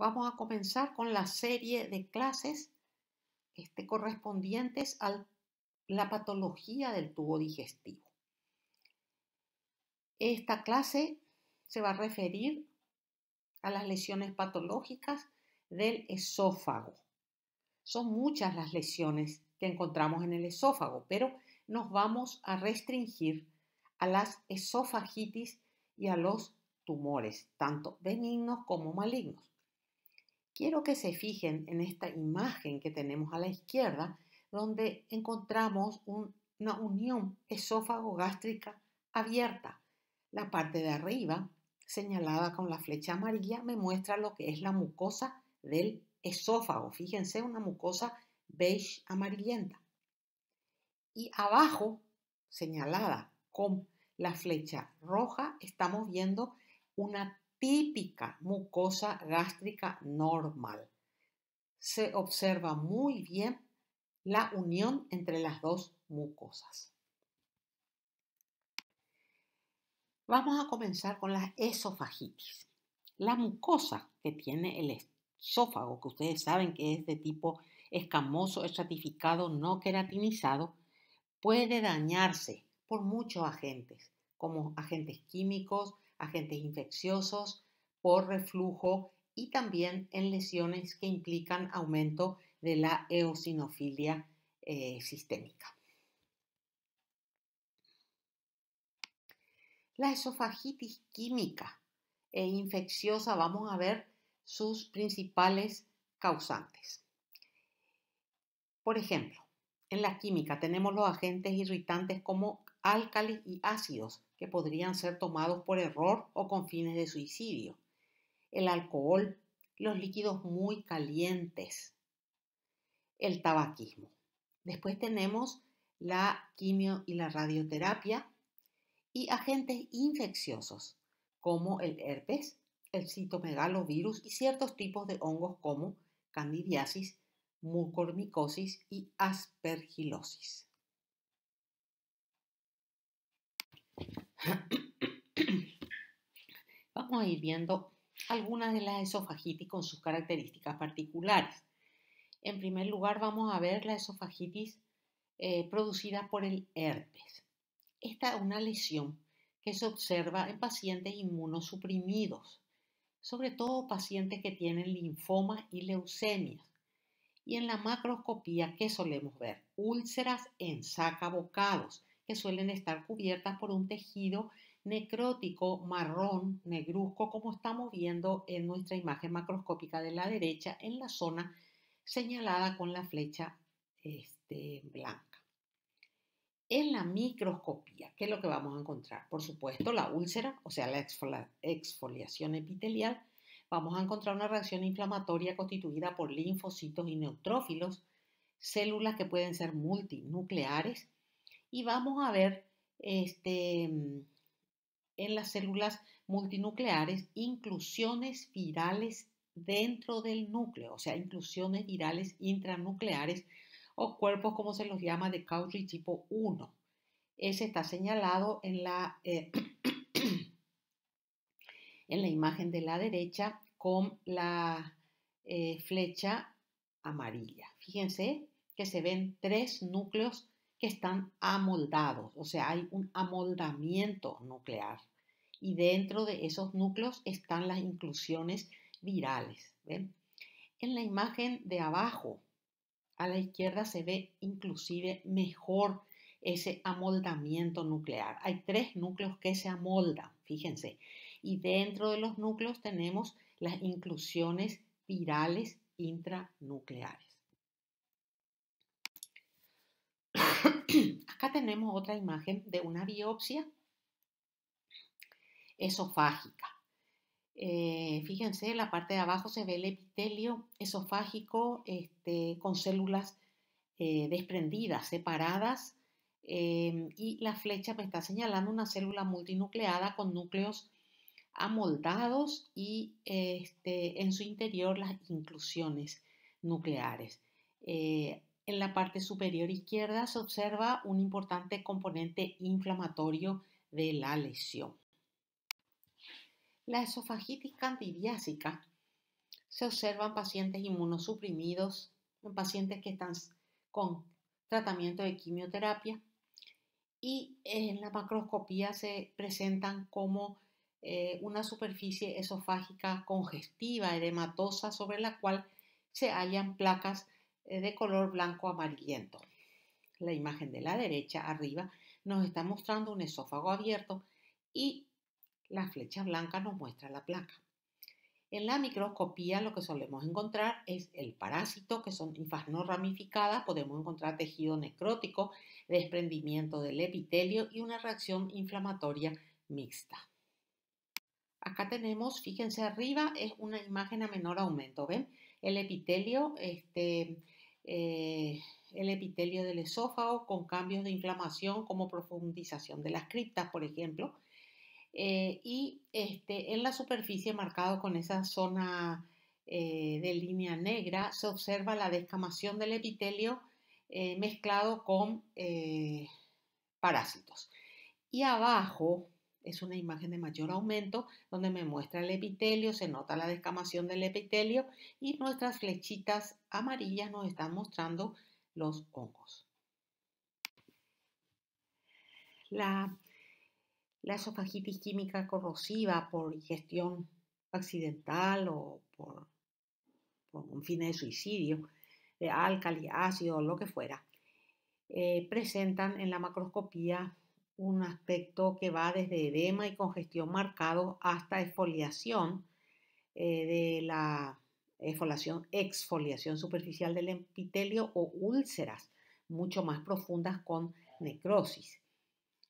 vamos a comenzar con la serie de clases este, correspondientes a la patología del tubo digestivo. Esta clase se va a referir a las lesiones patológicas del esófago. Son muchas las lesiones que encontramos en el esófago, pero nos vamos a restringir a las esofagitis y a los tumores, tanto benignos como malignos. Quiero que se fijen en esta imagen que tenemos a la izquierda, donde encontramos una unión esófago-gástrica abierta. La parte de arriba, señalada con la flecha amarilla, me muestra lo que es la mucosa del esófago. Fíjense, una mucosa beige amarillenta. Y abajo, señalada con la flecha roja, estamos viendo una típica mucosa gástrica normal. Se observa muy bien la unión entre las dos mucosas. Vamos a comenzar con la esofagitis. La mucosa que tiene el esófago, que ustedes saben que es de tipo escamoso, estratificado, no queratinizado, puede dañarse por muchos agentes, como agentes químicos, agentes infecciosos, por reflujo y también en lesiones que implican aumento de la eosinofilia eh, sistémica. La esofagitis química e infecciosa, vamos a ver sus principales causantes. Por ejemplo, en la química tenemos los agentes irritantes como álcalis y ácidos que podrían ser tomados por error o con fines de suicidio, el alcohol, los líquidos muy calientes, el tabaquismo. Después tenemos la quimio y la radioterapia y agentes infecciosos como el herpes, el citomegalovirus y ciertos tipos de hongos como candidiasis, mucormicosis y aspergilosis. Vamos a ir viendo algunas de las esofagitis con sus características particulares. En primer lugar, vamos a ver la esofagitis eh, producida por el herpes. Esta es una lesión que se observa en pacientes inmunosuprimidos, sobre todo pacientes que tienen linfomas y leucemias. Y en la macroscopía, ¿qué solemos ver? Úlceras en sacabocados que suelen estar cubiertas por un tejido necrótico marrón, negruzco, como estamos viendo en nuestra imagen macroscópica de la derecha, en la zona señalada con la flecha este, blanca. En la microscopía, ¿qué es lo que vamos a encontrar? Por supuesto, la úlcera, o sea, la exfoliación epitelial. Vamos a encontrar una reacción inflamatoria constituida por linfocitos y neutrófilos, células que pueden ser multinucleares y vamos a ver este, mm, en las células multinucleares inclusiones virales dentro del núcleo, o sea, inclusiones virales intranucleares o cuerpos como se los llama de Cauchy tipo 1. Ese está señalado en la, eh, en la imagen de la derecha con la eh, flecha amarilla. Fíjense que se ven tres núcleos que están amoldados, o sea, hay un amoldamiento nuclear. Y dentro de esos núcleos están las inclusiones virales. En la imagen de abajo, a la izquierda, se ve inclusive mejor ese amoldamiento nuclear. Hay tres núcleos que se amoldan, fíjense. Y dentro de los núcleos tenemos las inclusiones virales intranucleares. Acá tenemos otra imagen de una biopsia esofágica. Eh, fíjense, en la parte de abajo se ve el epitelio esofágico este, con células eh, desprendidas, separadas, em, y la flecha me está señalando una célula multinucleada con núcleos amoldados y este, en su interior las inclusiones nucleares. Eh, en la parte superior izquierda se observa un importante componente inflamatorio de la lesión. La esofagitis candidiásica se observa en pacientes inmunosuprimidos, en pacientes que están con tratamiento de quimioterapia y en la macroscopía se presentan como eh, una superficie esofágica congestiva, edematosa, sobre la cual se hallan placas eh, de color blanco amarillento. La imagen de la derecha arriba nos está mostrando un esófago abierto y la flecha blanca nos muestra la placa. En la microscopía lo que solemos encontrar es el parásito, que son infas no ramificadas, podemos encontrar tejido necrótico, desprendimiento del epitelio y una reacción inflamatoria mixta. Acá tenemos, fíjense arriba, es una imagen a menor aumento, ¿ven? el epitelio, este, eh, el epitelio del esófago con cambios de inflamación como profundización de las criptas, por ejemplo, eh, y este, en la superficie marcado con esa zona eh, de línea negra se observa la descamación del epitelio mezclado con parásitos. Y abajo, es una imagen de mayor aumento donde me muestra el epitelio, se nota la descamación del epitelio y nuestras flechitas amarillas nos están mostrando los hongos. La, esofagitis química corrosiva por ingestión accidental o por, por un fin de suicidio, de álcali, ácido, o lo que fuera, eh, presentan en la macroscopía un aspecto que va desde edema y congestión marcado hasta exfoliación eh, de la exfoliación, superficial del epitelio o úlceras mucho más profundas con necrosis.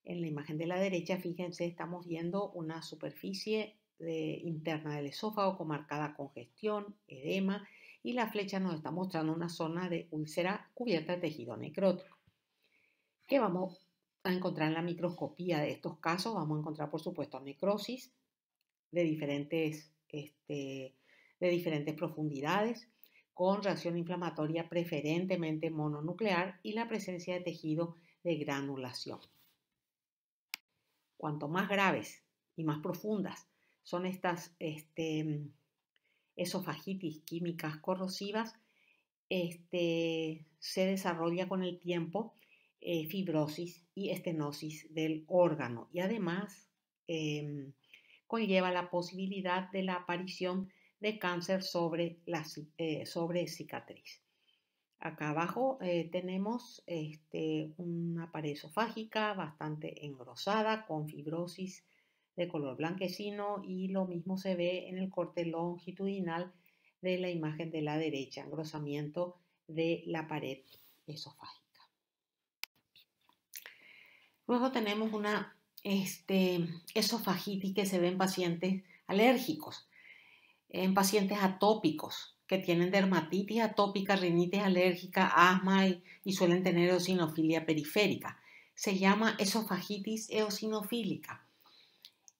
En la imagen de la derecha, fíjense, estamos viendo una superficie eh, interna del esófago con marcada congestión, edema, y la flecha nos está mostrando una zona de úlcera cubierta de tejido necrótico. ¿Qué vamos a encontrar en la microscopía de estos casos, vamos a encontrar por supuesto necrosis de diferentes, este, de diferentes profundidades, con reacción inflamatoria preferentemente mononuclear y la presencia de tejido de granulación. Cuanto más graves y más profundas son estas este, esofagitis químicas corrosivas, este, se desarrolla con el tiempo eh, fibrosis y estenosis del órgano y además em, conlleva la posibilidad de la aparición de cáncer sobre, la, eh, sobre cicatriz. Acá abajo eh, tenemos este, una pared esofágica bastante engrosada con fibrosis de color blanquecino y lo mismo se ve en el corte longitudinal de la imagen de la derecha, engrosamiento de la pared esofágica. Luego tenemos una este, esofagitis que se ve en pacientes alérgicos, en pacientes atópicos que tienen dermatitis atópica, rinitis alérgica, asma y, suelen tener eosinofilia periférica. Se llama esofagitis eosinofílica.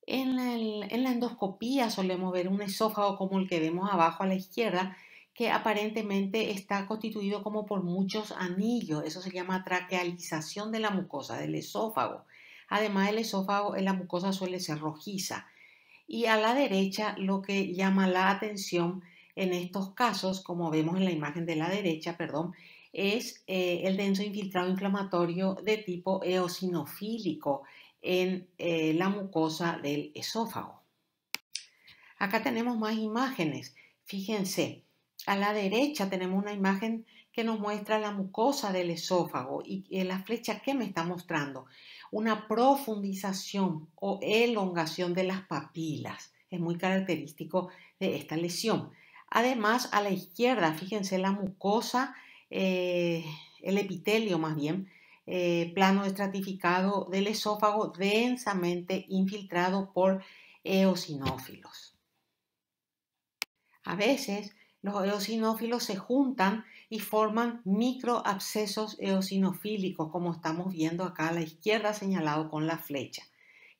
En, en la endoscopía solemos ver un esófago como el que vemos abajo a la izquierda, que aparentemente está constituido como por muchos anillos. Eso se llama traquealización de la mucosa, del esófago. Además, el esófago en la mucosa suele ser rojiza. Y a la derecha, lo que llama la atención en estos casos, como vemos en la imagen de la derecha, perdón, es eh, el denso infiltrado inflamatorio de tipo eosinofílico en eh, la mucosa del esófago. Acá tenemos más imágenes. Fíjense, a la derecha tenemos una imagen que nos muestra la mucosa del esófago y la flecha que me está mostrando una profundización o elongación de las papilas. Es muy característico de esta lesión. Además, a la izquierda, fíjense la mucosa, eh, el epitelio más bien, eh, plano estratificado del esófago densamente infiltrado por eosinófilos. A veces los eosinófilos se juntan y forman microabscesos eosinofílicos, como estamos viendo acá a la izquierda señalado con la flecha.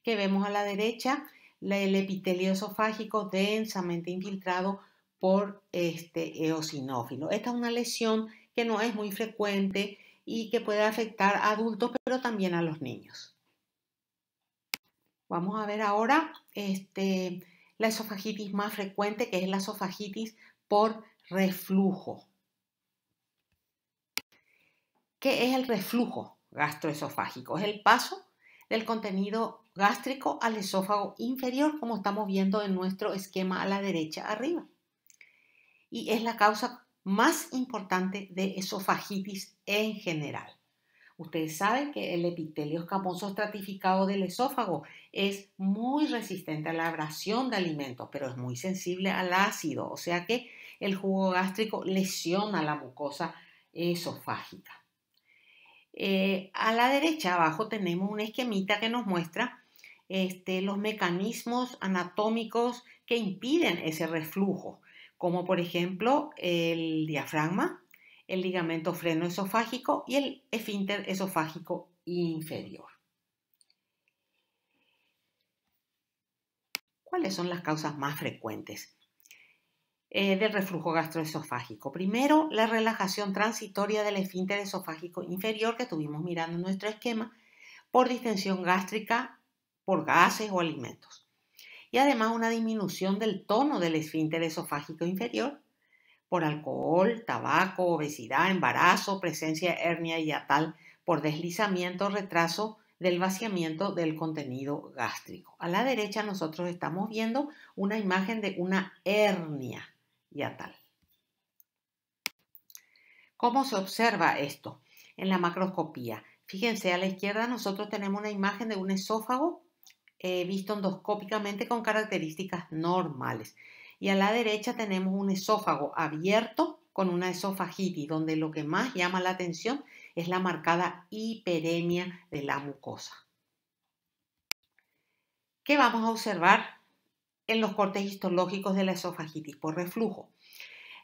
Que vemos a la derecha el epitelio esofágico densamente infiltrado por este eosinófilo. Esta es una lesión que no es muy frecuente y que puede afectar a adultos, pero también a los niños. Vamos a ver ahora este, la esofagitis más frecuente, que es la esofagitis por reflujo. ¿Qué es el reflujo gastroesofágico? Es el paso del contenido gástrico al esófago inferior, como estamos viendo en nuestro esquema a la derecha arriba. Y es la causa más importante de esofagitis en general. Ustedes saben que el epitelio escamoso estratificado del esófago es muy resistente a la abrasión de alimentos, pero es muy sensible al ácido, o sea que el jugo gástrico lesiona la mucosa esofágica. Eh, a la derecha abajo tenemos un esquemita que nos muestra este, los mecanismos anatómicos que impiden ese reflujo, como por ejemplo el diafragma, el ligamento freno esofágico y el esfínter esofágico inferior. ¿Cuáles son las causas más frecuentes eh, del reflujo gastroesofágico. Primero, la relajación transitoria del esfínter esofágico inferior que estuvimos mirando en nuestro esquema por distensión gástrica por gases o alimentos. Y además una disminución del tono del esfínter esofágico inferior por alcohol, tabaco, obesidad, embarazo, presencia de hernia atal por deslizamiento, retraso del vaciamiento del contenido gástrico. A la derecha nosotros estamos viendo una imagen de una hernia y ¿Cómo se observa esto? En la macroscopía. Fíjense, a la izquierda nosotros tenemos una imagen de un esófago eh, visto endoscópicamente con características normales. Y a la derecha tenemos un esófago abierto con una esofagitis, donde lo que más llama la atención es la marcada hiperemia de la mucosa. ¿Qué vamos a observar? en los cortes histológicos de la esofagitis por reflujo.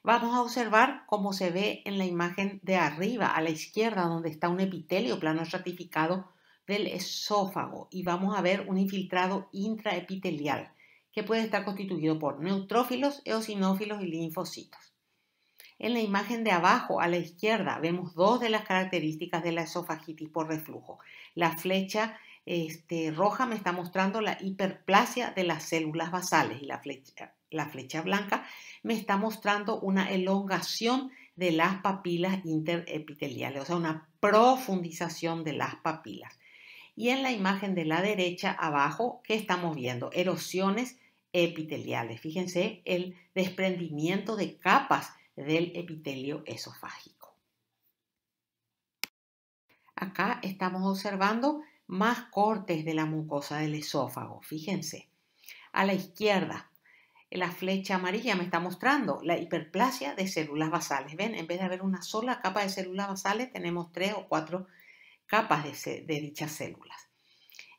Vamos a observar cómo se ve en la imagen de arriba, a la izquierda, donde está un epitelio plano estratificado del esófago y vamos a ver un infiltrado intraepitelial que puede estar constituido por neutrófilos, eosinófilos y linfocitos. En la imagen de abajo, a la izquierda, vemos dos de las características de la esofagitis por reflujo, la flecha este, roja me está mostrando la hiperplasia de las células basales y la flecha, la flecha blanca me está mostrando una elongación de las papilas interepiteliales, o sea, una profundización de las papilas. Y en la imagen de la derecha abajo, ¿qué estamos viendo? Erosiones epiteliales. Fíjense el desprendimiento de capas del epitelio esofágico. Acá estamos observando más cortes de la mucosa del esófago. Fíjense, a la izquierda, la flecha amarilla me está mostrando la hiperplasia de células basales. Ven, en vez de haber una sola capa de células basales, tenemos tres o cuatro capas de, dichas células.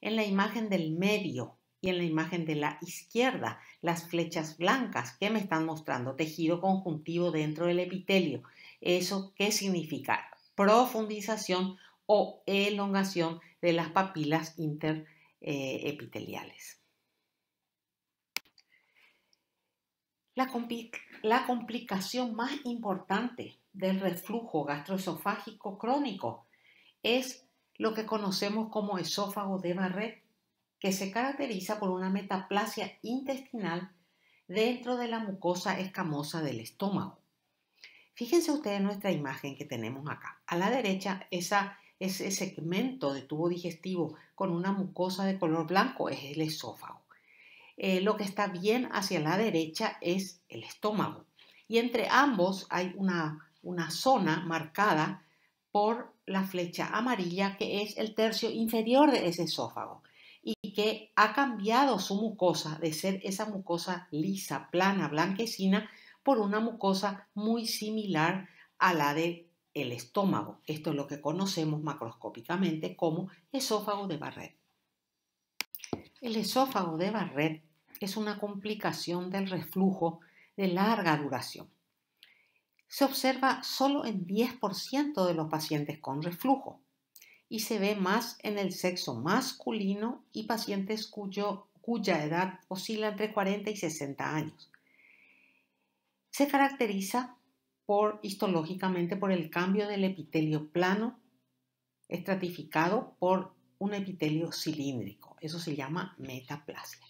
En la imagen del medio y en la imagen de la izquierda, las flechas blancas que me están mostrando tejido conjuntivo dentro del epitelio. ¿Eso qué significa? Profundización o elongación de las papilas interepiteliales. La, complicación más importante del reflujo gastroesofágico crónico es lo que conocemos como esófago de Barrett, que se caracteriza por una metaplasia intestinal dentro de la mucosa escamosa del estómago. Fíjense ustedes nuestra imagen que tenemos acá. A la derecha, esa ese segmento de tubo digestivo con una mucosa de color blanco es el esófago. Eh, lo que está bien hacia la derecha es el estómago. Y entre ambos hay una, una zona marcada por la flecha amarilla que es el tercio inferior de ese esófago y que ha cambiado su mucosa de ser esa mucosa lisa, plana, blanquecina, por una mucosa muy similar a la de el estómago. Esto es lo que conocemos macroscópicamente como esófago de Barrett. El esófago de Barrett es una complicación del reflujo de larga duración. Se observa solo en 10% de los pacientes con reflujo y se ve más en el sexo masculino y pacientes cuyo, cuya edad oscila entre 40 y 60 años. Se caracteriza histológicamente por el cambio del epitelio plano estratificado por un epitelio cilíndrico. Eso se llama metaplasia.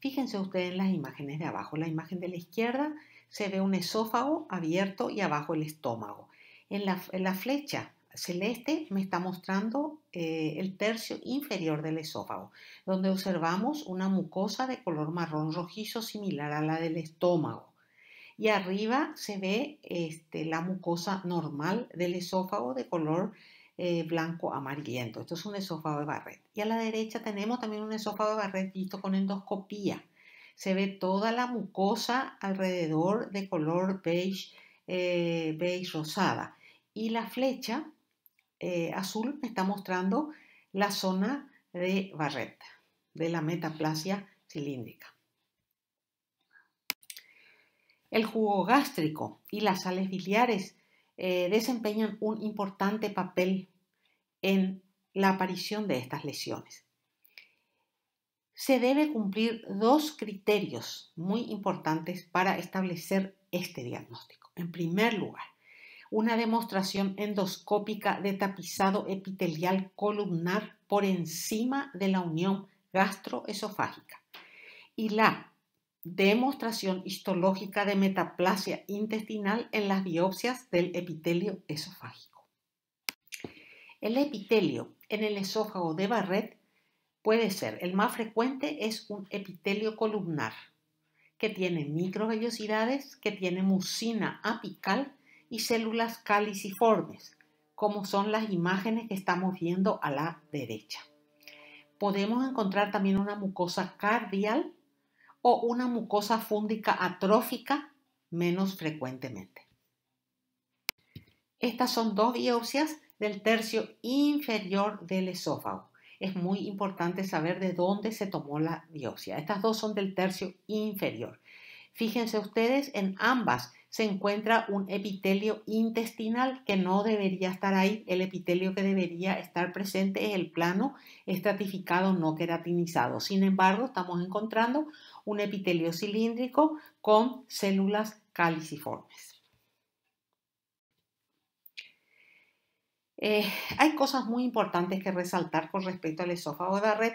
Fíjense ustedes en las imágenes de abajo. La imagen de la izquierda se ve un esófago abierto y abajo el estómago. En la, flecha celeste me está mostrando eh, el tercio inferior del esófago, donde observamos una mucosa de color marrón rojizo similar a la del estómago y arriba se ve este, la mucosa normal del esófago de color eh, blanco amarillento. Esto es un esófago de Barrett. Y a la derecha tenemos también un esófago de Barrett visto con endoscopía. Se ve toda la mucosa alrededor de color beige, eh, beige rosada. Y la flecha eh, azul me está mostrando la zona de Barrett, de la metaplasia cilíndrica. El jugo gástrico y las sales biliares eh, desempeñan un importante papel en la aparición de estas lesiones. Se debe cumplir dos criterios muy importantes para establecer este diagnóstico. En primer lugar, una demostración endoscópica de tapizado epitelial columnar por encima de la unión gastroesofágica y la demostración histológica de metaplasia intestinal en las biopsias del epitelio esofágico. El epitelio en el esófago de Barrett puede ser, el más frecuente es un epitelio columnar, que tiene microvellosidades, que tiene mucina apical y células caliciformes, como son las imágenes que estamos viendo a la derecha. Podemos encontrar también una mucosa cardial o una mucosa fúndica atrófica menos frecuentemente. Estas son dos biopsias del tercio inferior del esófago. Es muy importante saber de dónde se tomó la biopsia. Estas dos son del tercio inferior. Fíjense ustedes, en ambas se encuentra un epitelio intestinal que no debería estar ahí. El epitelio que debería estar presente es el plano estratificado no queratinizado. Sin embargo, estamos encontrando un epitelio cilíndrico con células caliciformes. Eh, hay cosas muy importantes que resaltar con respecto al esófago de red.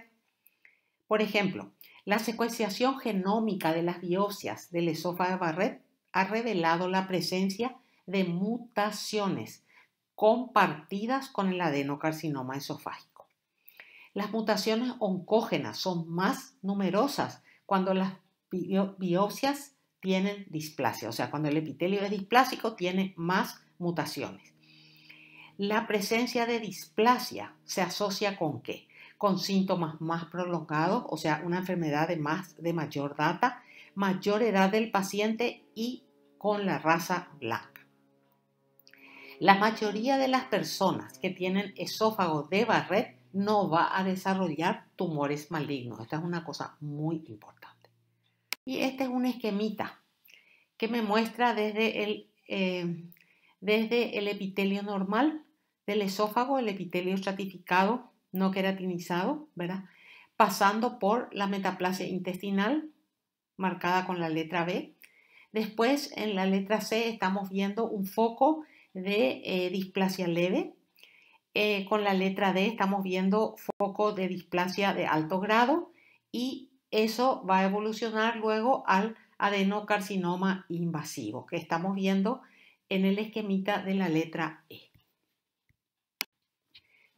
Por ejemplo, la secuenciación genómica de las biopsias del esófago de Barrett ha revelado la presencia de mutaciones compartidas con el adenocarcinoma esofágico. Las mutaciones oncógenas son más numerosas cuando las biopsias tienen displasia, o sea, cuando el epitelio es displásico tiene más mutaciones. La presencia de displasia se asocia con qué? Con síntomas más prolongados, o sea, una enfermedad de, más, de mayor data, mayor edad del paciente y con la raza blanca. La mayoría de las personas que tienen esófago de Barrett no va a desarrollar tumores malignos. Esta es una cosa muy importante. Y este es un esquemita que me muestra desde el, eh, desde el epitelio normal del esófago, el epitelio estratificado, no queratinizado, ¿verdad? Pasando por la metaplasia intestinal, marcada con la letra B. Después, en la letra C, estamos viendo un foco de eh, displasia leve, eh, con la letra D estamos viendo foco de displasia de alto grado y eso va a evolucionar luego al adenocarcinoma invasivo que estamos viendo en el esquemita de la letra E.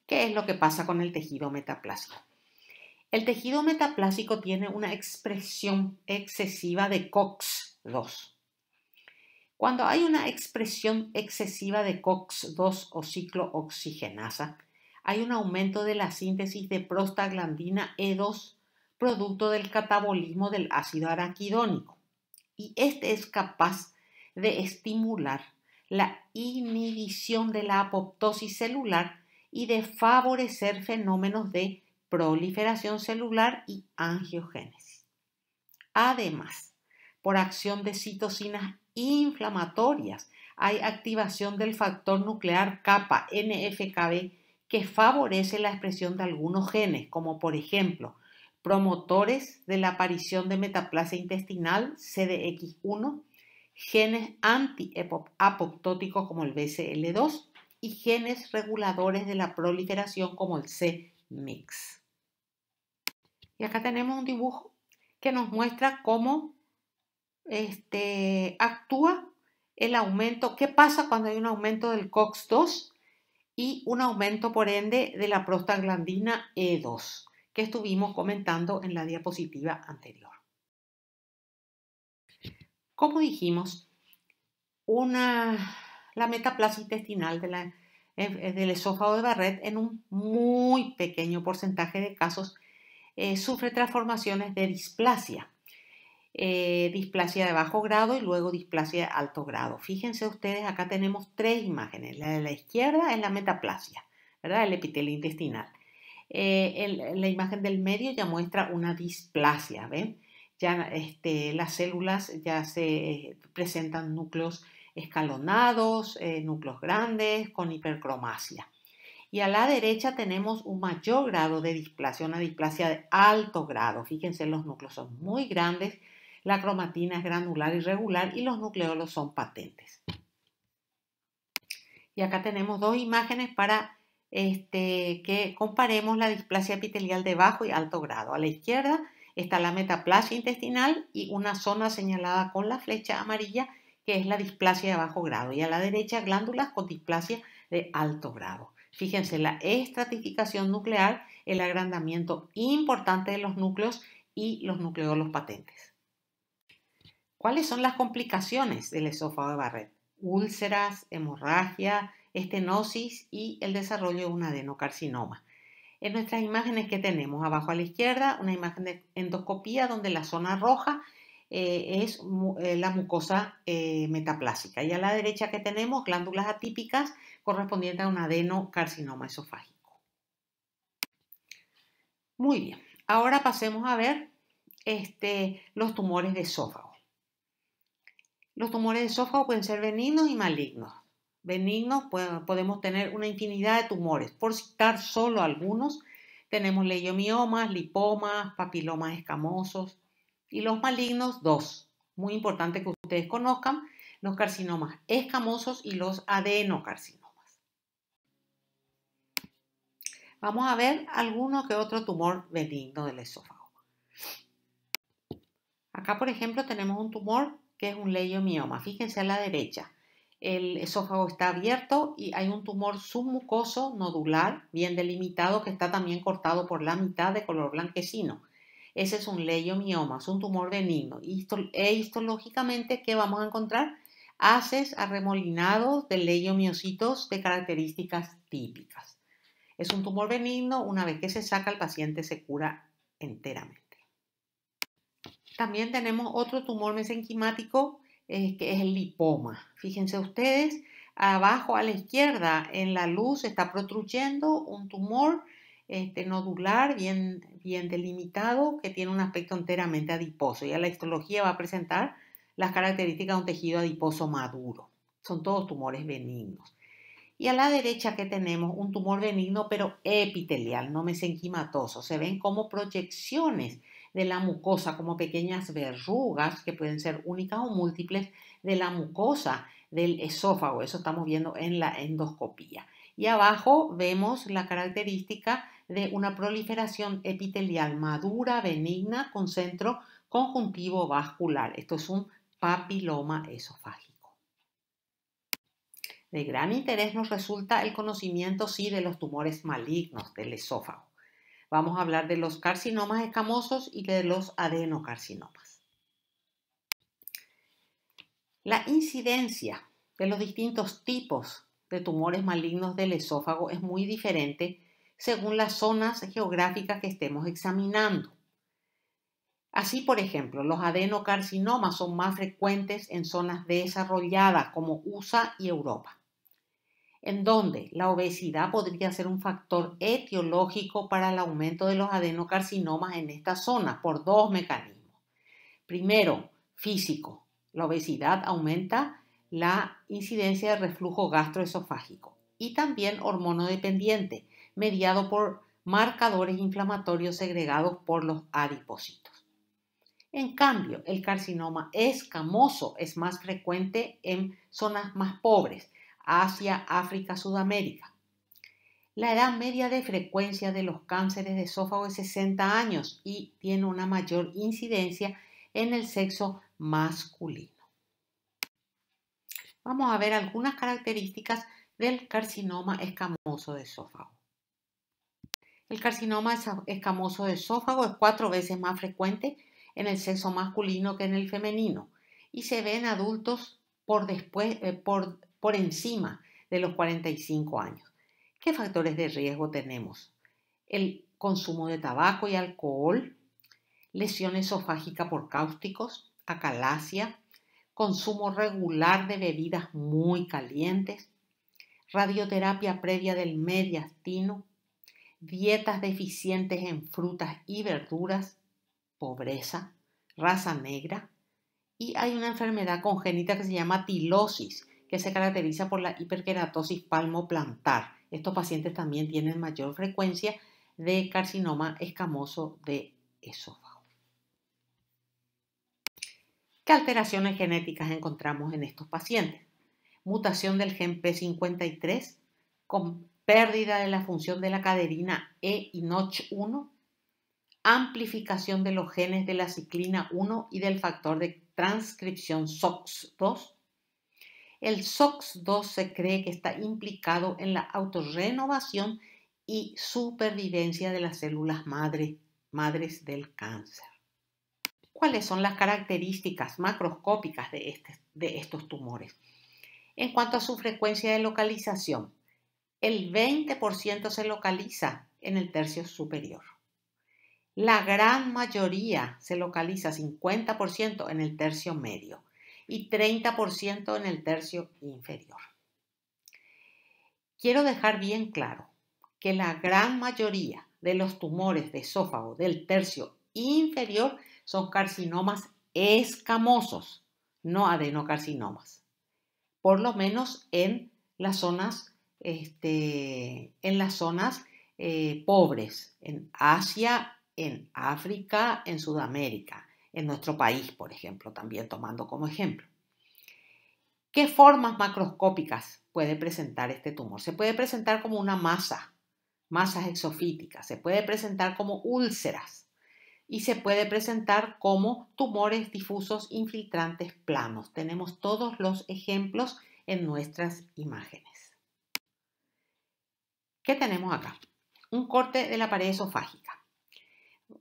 ¿Qué es lo que pasa con el tejido metaplásico? El tejido metaplásico tiene una expresión excesiva de COX-2. Cuando hay una expresión excesiva de COX-2 o ciclooxigenasa hay un aumento de la síntesis de prostaglandina E2, producto del catabolismo del ácido araquidónico, y este es capaz de estimular la inhibición de la apoptosis celular y de favorecer fenómenos de proliferación celular y angiogénesis. Además, por acción de citocinas inflamatorias. Hay activación del factor nuclear kappa, NFKB, que favorece la expresión de algunos genes, como por ejemplo promotores de la aparición de metaplasia intestinal, CDX1, genes antiapoptóticos como el BCL2 y genes reguladores de la proliferación como el C-MIX. E y acá tenemos un dibujo que nos muestra cómo este, actúa el aumento, qué pasa cuando hay un aumento del COX-2 y un aumento, por ende, de la prostaglandina E2, que estuvimos comentando en la diapositiva anterior. Como dijimos, la metaplasia intestinal eh, del esófago de Barrett en un muy pequeño porcentaje de casos eh, sufre transformaciones de displasia. Eh, displasia de bajo grado y luego displasia de alto grado. Fíjense ustedes, acá tenemos tres imágenes. La de la izquierda es la metaplasia, ¿verdad? El epitelio intestinal. Eh, la imagen del medio ya muestra una displasia, ¿ven? Ya este, las células ya se eh, presentan núcleos escalonados, núcleos grandes, con hipercromasia. Y a la derecha tenemos un mayor grado de displasia, una displasia de alto grado. Fíjense, los núcleos son muy grandes la cromatina es granular y irregular y los nucleolos son patentes. Y acá tenemos dos imágenes para este, que comparemos la displasia epitelial de bajo y alto grado. A la izquierda está la metaplasia intestinal y una zona señalada con la flecha amarilla que es la displasia de bajo grado y a la derecha glándulas con displasia de alto grado. Fíjense, la estratificación nuclear, el agrandamiento importante de los núcleos y los nucleolos patentes. ¿Cuáles son las complicaciones del esófago de Barrett? Úlceras, hemorragia, estenosis y el desarrollo de un adenocarcinoma. En nuestras imágenes que tenemos abajo a la izquierda, una imagen de endoscopía donde la zona roja eh, es eh, la mucosa eh, metaplásica y a la derecha que tenemos glándulas atípicas correspondientes a un adenocarcinoma esofágico. Muy bien, ahora pasemos a ver este, los tumores de esófago. Los tumores de esófago pueden ser benignos y malignos. Benignos podemos tener una infinidad de tumores. Por citar solo algunos, tenemos leiomiomas, lipomas, papilomas escamosos y los malignos, dos. Muy importante que ustedes conozcan los carcinomas escamosos y los adenocarcinomas. Vamos a ver algunos que otro tumor benigno del esófago. Acá, por ejemplo, tenemos un tumor que es un leiomioma. Fíjense a la derecha. El esófago está abierto y hay un tumor submucoso nodular bien delimitado que está también cortado por la mitad de color blanquecino. Ese es un leiomioma, es un tumor benigno. E histológicamente, ¿qué vamos a encontrar? Haces arremolinados de leiomiocitos de características típicas. Es un tumor benigno, una vez que se saca el paciente se cura enteramente. También tenemos otro tumor mesenquimático eh, que es el lipoma. Fíjense ustedes, abajo a la izquierda en la luz está protruyendo un tumor este, nodular bien, bien delimitado que tiene un aspecto enteramente adiposo. Ya la histología va a presentar las características de un tejido adiposo maduro. Son todos tumores benignos. Y a la derecha que tenemos un tumor benigno pero epitelial, no mesenquimatoso. Se ven como proyecciones de la mucosa, como pequeñas verrugas que pueden ser únicas o múltiples de la mucosa del esófago. Eso estamos viendo en la endoscopía. Y abajo vemos la característica de una proliferación epitelial madura, benigna, con centro conjuntivo vascular. Esto es un papiloma esofágico. De gran interés nos resulta el conocimiento, sí, de los tumores malignos del esófago. Vamos a hablar de los carcinomas escamosos y de los adenocarcinomas. La incidencia de los distintos tipos de tumores malignos del esófago es muy diferente según las zonas geográficas que estemos examinando. Así, por ejemplo, los adenocarcinomas son más frecuentes en zonas desarrolladas como USA y Europa en donde la obesidad podría ser un factor etiológico para el aumento de los adenocarcinomas en esta zona por dos mecanismos. Primero, físico. La obesidad aumenta la incidencia de reflujo gastroesofágico y también hormonodependiente, mediado por marcadores inflamatorios segregados por los adipósitos. En cambio, el carcinoma escamoso es más frecuente en zonas más pobres, Asia, África, Sudamérica. La edad media de frecuencia de los cánceres de esófago es 60 años y tiene una mayor incidencia en el sexo masculino. Vamos a ver algunas características del carcinoma escamoso de esófago. El carcinoma escamoso de esófago es cuatro veces más frecuente en el sexo masculino que en el femenino y se ve en adultos por, después, eh, por por encima de los 45 años. ¿Qué factores de riesgo tenemos? El consumo de tabaco y alcohol, lesión esofágica por cáusticos, acalasia, consumo regular de bebidas muy calientes, radioterapia previa del mediastino, dietas deficientes en frutas y verduras, pobreza, raza negra y hay una enfermedad congénita que se llama tilosis, que se caracteriza por la hiperqueratosis palmoplantar. Estos pacientes también tienen mayor frecuencia de carcinoma escamoso de esófago. ¿Qué alteraciones genéticas encontramos en estos pacientes? Mutación del gen P53 con pérdida de la función de la caderina E y noch 1 amplificación de los genes de la ciclina 1 y del factor de transcripción SOX2, el SOX-2 se cree que está implicado en la autorrenovación y supervivencia de las células madre, madres del cáncer. ¿Cuáles son las características macroscópicas de, este, de estos tumores? En cuanto a su frecuencia de localización, el 20% se localiza en el tercio superior. La gran mayoría se localiza 50% en el tercio medio y 30% en el tercio inferior. Quiero dejar bien claro que la gran mayoría de los tumores de esófago del tercio inferior son carcinomas escamosos, no adenocarcinomas, por lo menos en las zonas, este, en las zonas eh, pobres, en Asia, en África, en Sudamérica en nuestro país, por ejemplo, también tomando como ejemplo. ¿Qué formas macroscópicas puede presentar este tumor? Se puede presentar como una masa, masas exofíticas, se puede presentar como úlceras y se puede presentar como tumores difusos infiltrantes planos. Tenemos todos los ejemplos en nuestras imágenes. ¿Qué tenemos acá? Un corte de la pared esofágica.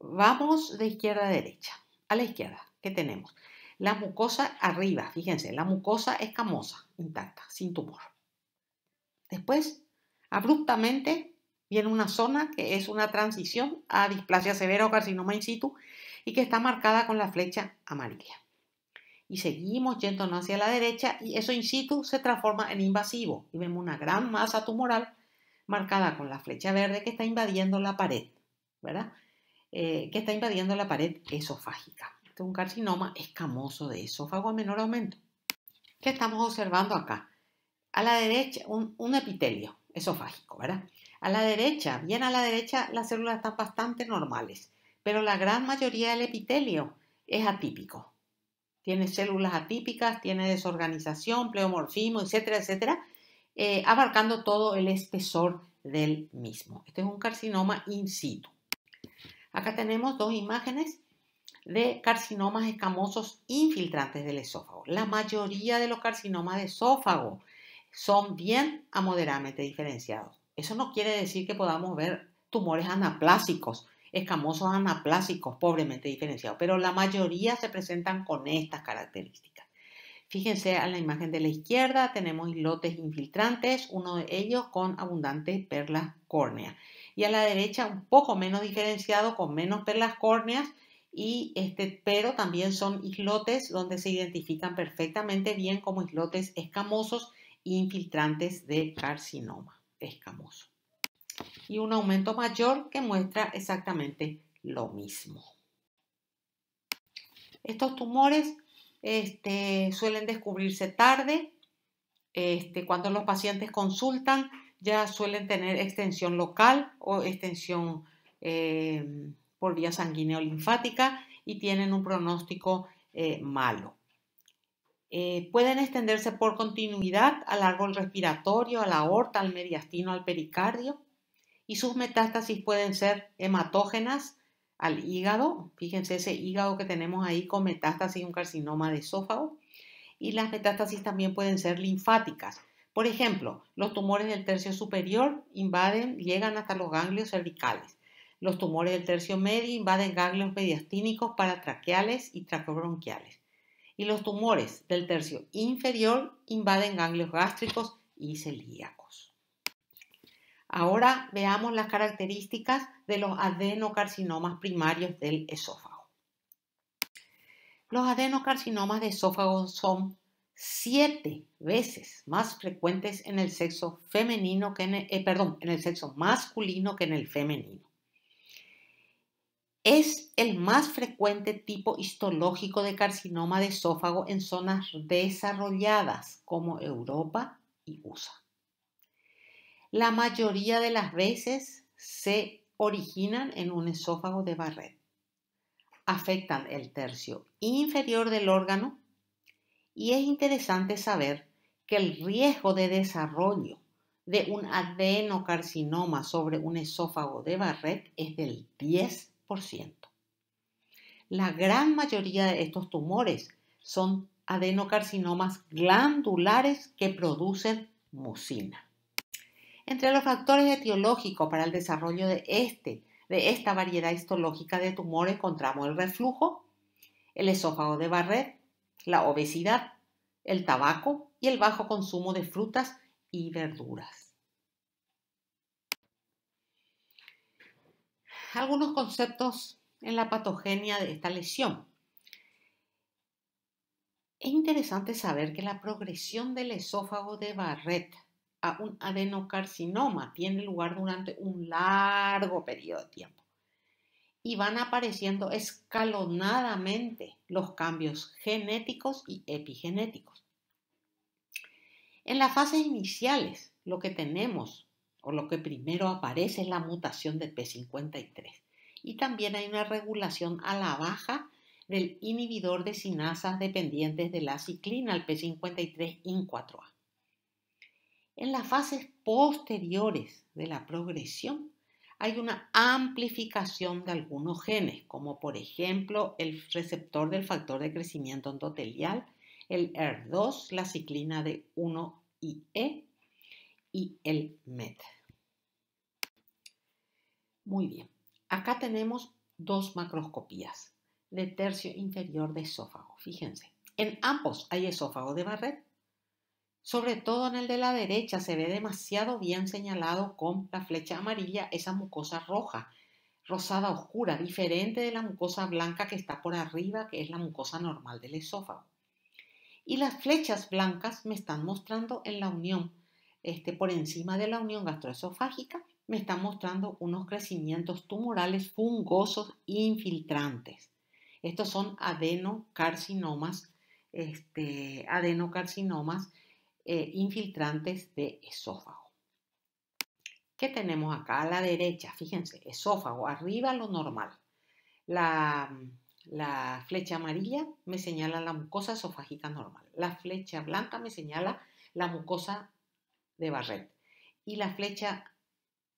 Vamos de izquierda a derecha a la izquierda, ¿qué tenemos? La mucosa arriba, fíjense, la mucosa escamosa, intacta, sin tumor. Después, abruptamente, viene una zona que es una transición a displasia severa o carcinoma in situ y que está marcada con la flecha amarilla. Y seguimos yéndonos hacia la derecha y eso in situ se transforma en invasivo y vemos una gran masa tumoral marcada con la flecha verde que está invadiendo la pared, ¿verdad? Eh, que está invadiendo la pared esofágica. Este es un carcinoma escamoso de esófago a menor aumento. ¿Qué estamos observando acá? A la derecha, un, epitelio esofágico, ¿verdad? A la derecha, bien a la derecha, las células están bastante normales, pero la gran mayoría del epitelio es atípico. Tiene células atípicas, tiene desorganización, pleomorfismo, etcétera, etcétera, eh, abarcando todo el espesor del mismo. Este es un carcinoma in situ. Acá tenemos dos imágenes de carcinomas escamosos infiltrantes del esófago. La mayoría de los carcinomas de esófago son bien a moderadamente diferenciados. Eso no quiere decir que podamos ver tumores anaplásicos, escamosos anaplásicos pobremente diferenciados, pero la mayoría se presentan con estas características. Fíjense en la imagen de la izquierda, tenemos islotes infiltrantes, uno de ellos con abundantes perlas córneas y a la derecha un poco menos diferenciado con menos perlas córneas y este, pero también son islotes donde se identifican perfectamente bien como islotes escamosos e infiltrantes de carcinoma escamoso. Y un aumento mayor que muestra exactamente lo mismo. Estos tumores este, suelen descubrirse tarde, este, cuando los pacientes consultan ya suelen tener extensión local o extensión eh, por vía sanguínea o linfática y tienen un pronóstico eh, malo. Eh, pueden extenderse por continuidad al árbol respiratorio, a la aorta, al mediastino, al pericardio y sus metástasis pueden ser hematógenas al hígado, fíjense ese hígado que tenemos ahí con metástasis, un carcinoma de esófago, y las metástasis también pueden ser linfáticas, por ejemplo, los tumores del tercio superior invaden, llegan hasta los ganglios cervicales. Los tumores del tercio medio invaden ganglios mediastínicos paratraqueales y tracobronquiales. Y los tumores del tercio inferior invaden ganglios gástricos y celíacos. Ahora veamos las características de los adenocarcinomas primarios del esófago. Los adenocarcinomas de esófago son siete veces más frecuentes en el sexo femenino que en e, eh, sexo masculino que en el femenino. Es el más frecuente tipo histológico de carcinoma de esófago en zonas desarrolladas como Europa y USA. La mayoría de las veces se originan en un esófago de barret. Afectan el tercio inferior del órgano, y es interesante saber que el riesgo de desarrollo de un adenocarcinoma sobre un esófago de Barrett es del 10%. La gran mayoría de estos tumores son adenocarcinomas glandulares que producen mucina. Entre los factores etiológicos para el desarrollo de, este, de esta variedad histológica de tumores encontramos el reflujo, el esófago de Barrett, la obesidad, el tabaco y el bajo consumo de frutas y verduras. Algunos conceptos en la patogenia de esta lesión. Es interesante saber que la progresión del esófago de Barrett a un adenocarcinoma tiene lugar durante un largo periodo de tiempo y van apareciendo escalonadamente los cambios genéticos y epigenéticos. En las fases iniciales, lo que tenemos o lo que primero aparece es la mutación de P53 y también hay una regulación a la baja del inhibidor de sinasas dependientes de la ciclina, el P53-IN4A. En las fases posteriores de la progresión, hay una amplificación de algunos genes, como por ejemplo el receptor del factor de crecimiento endotelial, el ER2, la ciclina de 1IE y el MET. Muy bien, acá tenemos dos macroscopías de tercio inferior de esófago. Fíjense, en ambos hay esófago de Barrett sobre todo en el de la derecha, se ve demasiado bien señalado con la flecha amarilla esa mucosa roja, rosada oscura, diferente de la mucosa blanca que está por arriba, que es la mucosa normal del esófago. Y las flechas blancas me están mostrando en la unión, este, por encima de la unión gastroesofágica, me están mostrando unos crecimientos tumorales fungosos infiltrantes. Estos son adenocarcinomas, este, adenocarcinomas eh, infiltrantes de esófago. ¿Qué tenemos acá a la derecha? Fíjense, esófago, arriba lo normal. La, flecha amarilla me señala la mucosa esofágica normal. La flecha blanca me señala la mucosa de Barrett. Y la flecha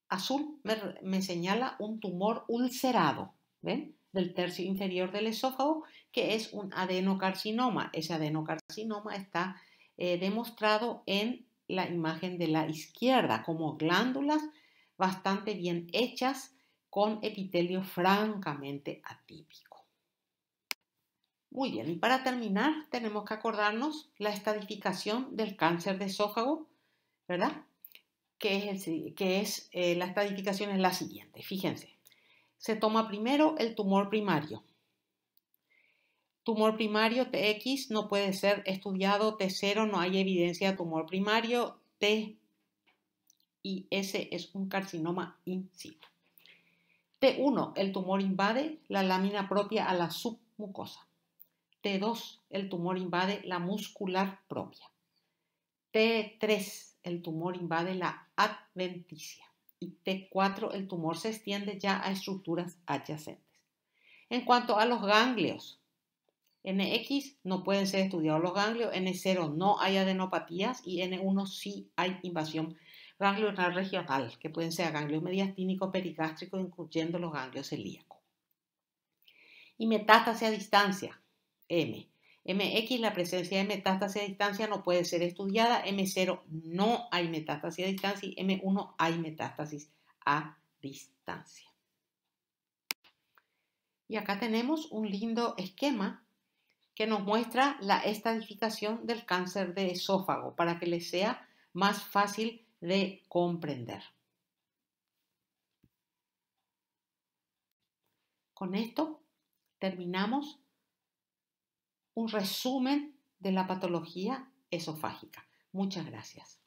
azul me, me señala un tumor ulcerado, ¿ven? Del tercio inferior del esófago, que es un adenocarcinoma. Ese adenocarcinoma está eh, demostrado en la imagen de la izquierda, como glándulas bastante bien hechas con epitelio francamente atípico. Muy bien, y para terminar tenemos que acordarnos la estadificación del cáncer de esófago, ¿verdad? Que es, que es eh, la estadificación es la siguiente, fíjense. Se toma primero el tumor primario, Tumor primario, TX, no puede ser estudiado. T0, no hay evidencia de tumor primario. T y S es un carcinoma in situ. T1, el tumor invade la lámina propia a la submucosa. T2, el tumor invade la muscular propia. T3, el tumor invade la adventicia. Y T4, el tumor se extiende ya a estructuras adyacentes. En cuanto a los ganglios, NX no pueden ser estudiados los ganglios, N0 no hay adenopatías y N1 sí hay invasión ganglionar regional, que pueden ser ganglios mediastínicos, perigástricos, incluyendo los ganglios celíacos. Y metástasis a distancia, M. MX, la presencia de metástasis a distancia no puede ser estudiada, M0 no hay metástasis a distancia y M1 hay metástasis a distancia. Y acá tenemos un lindo esquema que nos muestra la estadificación del cáncer de esófago para que les sea más fácil de comprender. Con esto terminamos un resumen de la patología esofágica. Muchas gracias.